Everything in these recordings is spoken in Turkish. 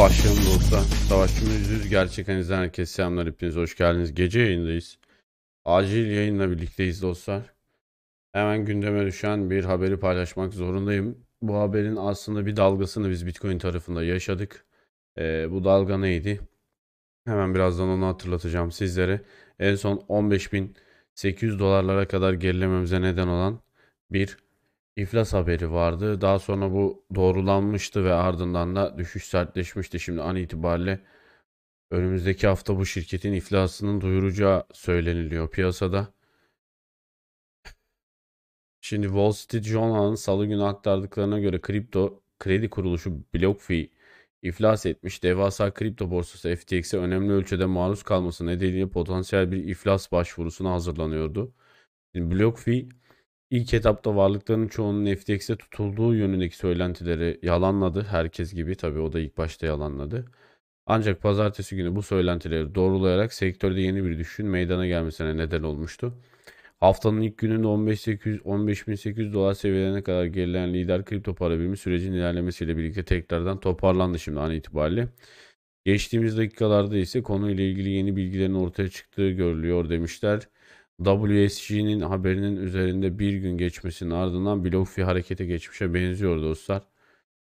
başlayalım dostlar. Savaşçımız Yüzüz gerçekten hani izleyen herkese selamlar hepiniz hoş geldiniz. Gece yayındayız. Acil yayınla birlikteyiz dostlar. Hemen gündeme düşen bir haberi paylaşmak zorundayım. Bu haberin aslında bir dalgasını biz Bitcoin tarafında yaşadık. Ee, bu dalga neydi? Hemen birazdan onu hatırlatacağım sizlere. En son 15.800 dolarlara kadar gerilememize neden olan bir iflas haberi vardı. Daha sonra bu doğrulanmıştı ve ardından da düşüş sertleşmişti. Şimdi an itibariyle önümüzdeki hafta bu şirketin iflasının duyuracağı söyleniliyor piyasada. Şimdi Wall Street Journal'ın salı günü aktardıklarına göre kripto kredi kuruluşu BlockFi iflas etmiş. Devasa kripto borsası FTX'e önemli ölçüde maruz kalması nedeniyle potansiyel bir iflas başvurusuna hazırlanıyordu. Şimdi BlockFi İlk etapta varlıklarının çoğunun FTX'e tutulduğu yönündeki söylentileri yalanladı. Herkes gibi tabii o da ilk başta yalanladı. Ancak pazartesi günü bu söylentileri doğrulayarak sektörde yeni bir düşüşün meydana gelmesine neden olmuştu. Haftanın ilk gününde 15.800 15.800 dolar seviyelerine kadar gerilen lider kripto para birimi sürecin ilerlemesiyle birlikte tekrardan toparlandı şimdi an itibariyle. Geçtiğimiz dakikalarda ise konuyla ilgili yeni bilgilerin ortaya çıktığı görülüyor demişler. WSG'nin haberinin üzerinde bir gün geçmesinin ardından Blockfi harekete geçmişe benziyor dostlar.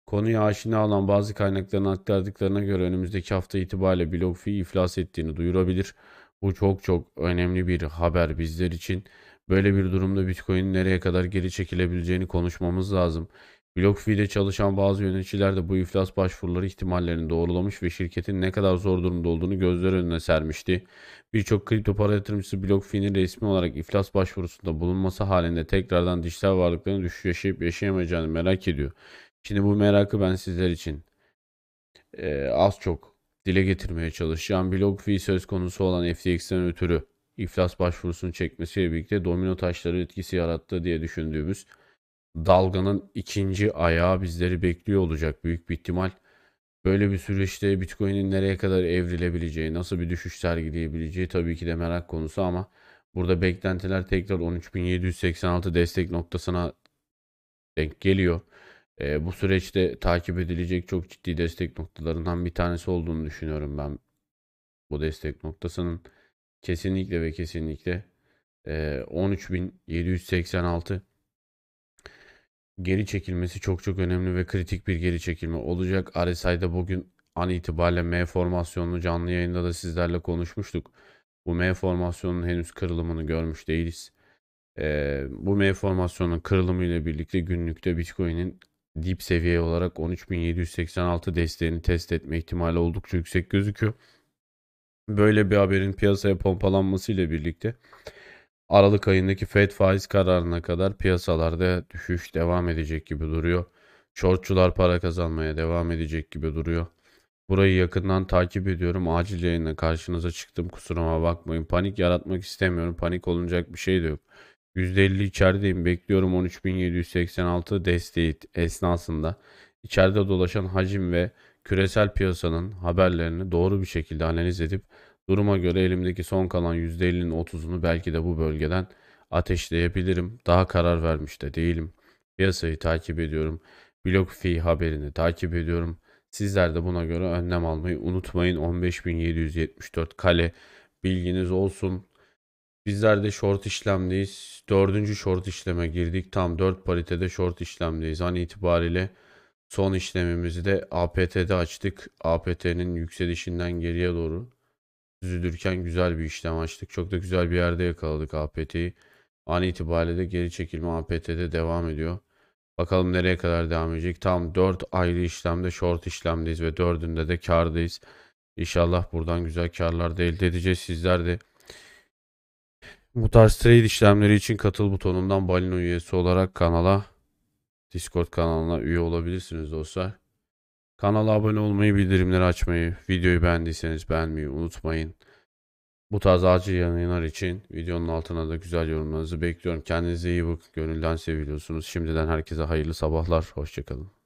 Konuya aşina olan bazı kaynakların aktardıklarına göre önümüzdeki hafta itibariyle Blockfi iflas ettiğini duyurabilir. Bu çok çok önemli bir haber bizler için. Böyle bir durumda Bitcoin'in nereye kadar geri çekilebileceğini konuşmamız lazım. BlockFi'de çalışan bazı yöneticiler de bu iflas başvuruları ihtimallerini doğrulamış ve şirketin ne kadar zor durumda olduğunu gözler önüne sermişti. Birçok kripto para yatırımcısı BlockFi'nin resmi olarak iflas başvurusunda bulunması halinde tekrardan dijital varlıklarını düşüş yaşayıp yaşayamayacağını merak ediyor. Şimdi bu merakı ben sizler için e, az çok dile getirmeye çalışacağım. BlockFi söz konusu olan FTX'ten ötürü iflas başvurusunu çekmesiyle birlikte domino taşları etkisi yarattı diye düşündüğümüz dalganın ikinci ayağı bizleri bekliyor olacak büyük bir ihtimal. Böyle bir süreçte Bitcoin'in nereye kadar evrilebileceği, nasıl bir düşüş sergileyebileceği tabii ki de merak konusu ama burada beklentiler tekrar 13.786 destek noktasına denk geliyor. E, bu süreçte takip edilecek çok ciddi destek noktalarından bir tanesi olduğunu düşünüyorum ben. Bu destek noktasının kesinlikle ve kesinlikle e, 13.786 geri çekilmesi çok çok önemli ve kritik bir geri çekilme olacak. RSI'de bugün an itibariyle M formasyonunu canlı yayında da sizlerle konuşmuştuk. Bu M formasyonunun henüz kırılımını görmüş değiliz. Ee, bu M formasyonunun kırılımı ile birlikte günlükte Bitcoin'in dip seviye olarak 13.786 desteğini test etme ihtimali oldukça yüksek gözüküyor. Böyle bir haberin piyasaya pompalanması ile birlikte Aralık ayındaki Fed faiz kararına kadar piyasalarda düşüş devam edecek gibi duruyor. Shortçular para kazanmaya devam edecek gibi duruyor. Burayı yakından takip ediyorum. Acil yayınla karşınıza çıktım. Kusuruma bakmayın. Panik yaratmak istemiyorum. Panik olunacak bir şey de yok. %50 içerideyim. Bekliyorum 13.786 desteği esnasında. İçeride dolaşan hacim ve küresel piyasanın haberlerini doğru bir şekilde analiz edip Duruma göre elimdeki son kalan %50'nin 30'unu belki de bu bölgeden ateşleyebilirim. Daha karar vermiş de değilim. Piyasayı takip ediyorum. Blok fi haberini takip ediyorum. Sizler de buna göre önlem almayı unutmayın. 15.774 kale bilginiz olsun. Bizler de short işlemdeyiz. Dördüncü short işleme girdik. Tam 4 paritede short işlemdeyiz. An itibariyle son işlemimizi de APT'de açtık. APT'nin yükselişinden geriye doğru Üzülürken güzel bir işlem açtık. Çok da güzel bir yerde yakaladık APT'yi. An itibariyle de geri çekilme APT'de devam ediyor. Bakalım nereye kadar devam edecek. Tam 4 ayrı işlemde short işlemdeyiz ve 4'ünde de kardayız. İnşallah buradan güzel karlar da elde edeceğiz. Sizler de bu tarz trade işlemleri için katıl butonundan Balino üyesi olarak kanala Discord kanalına üye olabilirsiniz dostlar. Kanala abone olmayı, bildirimleri açmayı, videoyu beğendiyseniz beğenmeyi unutmayın. Bu tarz acil yayınlar için videonun altına da güzel yorumlarınızı bekliyorum. Kendinize iyi bakın. Gönülden seviliyorsunuz. Şimdiden herkese hayırlı sabahlar. Hoşçakalın.